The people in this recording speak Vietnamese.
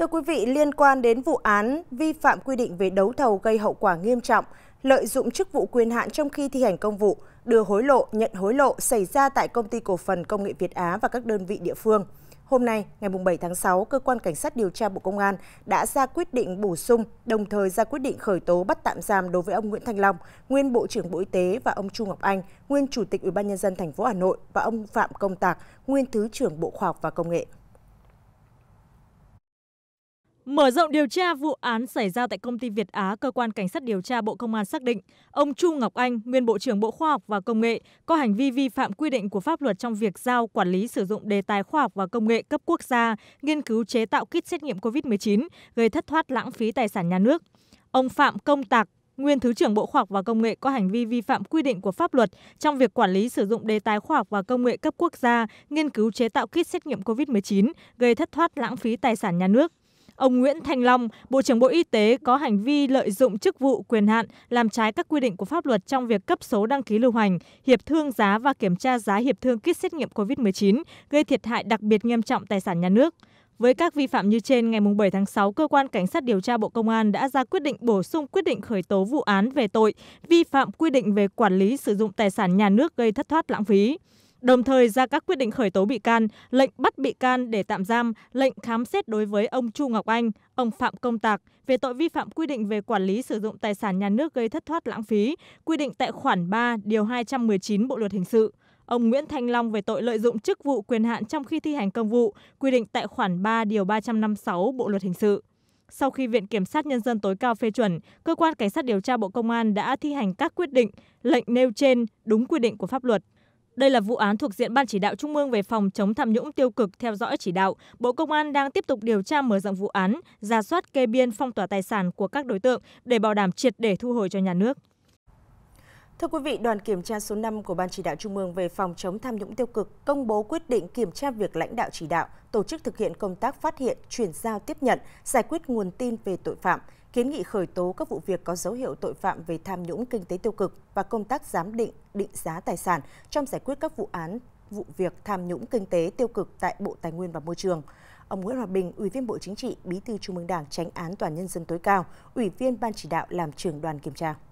Thưa quý vị, liên quan đến vụ án vi phạm quy định về đấu thầu gây hậu quả nghiêm trọng, lợi dụng chức vụ quyền hạn trong khi thi hành công vụ, đưa hối lộ, nhận hối lộ xảy ra tại Công ty Cổ phần Công nghệ Việt Á và các đơn vị địa phương. Hôm nay, ngày 7 tháng 6, Cơ quan Cảnh sát điều tra Bộ Công an đã ra quyết định bổ sung, đồng thời ra quyết định khởi tố bắt tạm giam đối với ông Nguyễn Thanh Long, nguyên Bộ trưởng Bộ Y tế và ông Chu Ngọc Anh, nguyên Chủ tịch Ủy ban nhân dân thành phố Hà Nội và ông Phạm Công Tạc, nguyên Thứ trưởng Bộ Khoa học và Công nghệ. Mở rộng điều tra vụ án xảy ra tại công ty Việt Á, cơ quan cảnh sát điều tra Bộ Công an xác định ông Chu Ngọc Anh, nguyên Bộ trưởng Bộ Khoa học và Công nghệ, có hành vi vi phạm quy định của pháp luật trong việc giao quản lý sử dụng đề tài khoa học và công nghệ cấp quốc gia, nghiên cứu chế tạo kit xét nghiệm COVID-19, gây thất thoát lãng phí tài sản nhà nước. Ông Phạm Công Tạc, nguyên Thứ trưởng Bộ Khoa học và Công nghệ có hành vi vi phạm quy định của pháp luật trong việc quản lý sử dụng đề tài khoa học và công nghệ cấp quốc gia, nghiên cứu chế tạo kit xét nghiệm COVID-19, gây thất thoát lãng phí tài sản nhà nước ông nguyễn thanh long bộ trưởng bộ y tế có hành vi lợi dụng chức vụ quyền hạn làm trái các quy định của pháp luật trong việc cấp số đăng ký lưu hành hiệp thương giá và kiểm tra giá hiệp thương kit xét nghiệm covid 19 gây thiệt hại đặc biệt nghiêm trọng tài sản nhà nước với các vi phạm như trên, ngày 7 tháng 6, Cơ quan Cảnh sát điều tra Bộ Công an đã ra quyết định bổ sung quyết định khởi tố vụ án về tội vi phạm quy định về quản lý sử dụng tài sản nhà nước gây thất thoát lãng phí đồng thời ra các quyết định khởi tố bị can lệnh bắt bị can để tạm giam lệnh khám xét đối với ông chu ngọc anh ông phạm công tạc về tội vi phạm quy định về quản lý sử dụng tài sản nhà nước gây thất thoát lãng phí quy định tại khoản ba điều hai trăm mười chín bộ luật hình sự ông Nguyễn Thanh Long về tội lợi dụng chức vụ quyền hạn trong khi thi hành công vụ, quy định tại khoản 3 điều 356 Bộ luật hình sự. Sau khi Viện Kiểm sát Nhân dân tối cao phê chuẩn, cơ quan Cảnh sát điều tra Bộ Công an đã thi hành các quyết định, lệnh nêu trên đúng quy định của pháp luật. Đây là vụ án thuộc diện Ban chỉ đạo Trung ương về phòng chống tham nhũng tiêu cực theo dõi chỉ đạo. Bộ Công an đang tiếp tục điều tra mở rộng vụ án, ra soát kê biên phong tỏa tài sản của các đối tượng để bảo đảm triệt để thu hồi cho nhà nước. Thưa quý vị, đoàn kiểm tra số 5 của Ban chỉ đạo Trung ương về phòng chống tham nhũng tiêu cực công bố quyết định kiểm tra việc lãnh đạo chỉ đạo, tổ chức thực hiện công tác phát hiện, chuyển giao tiếp nhận, giải quyết nguồn tin về tội phạm – kiến nghị khởi tố các vụ việc có dấu hiệu tội phạm về tham nhũng kinh tế tiêu cực và công tác giám định, định giá tài sản trong giải quyết các vụ án, vụ việc tham nhũng kinh tế tiêu cực tại Bộ Tài nguyên và Môi trường. Ông Nguyễn Hòa Bình, Ủy viên Bộ Chính trị, Bí thư Trung ương Đảng, Tránh án Tòa nhân dân tối cao, Ủy viên Ban chỉ đạo làm trưởng đoàn kiểm tra.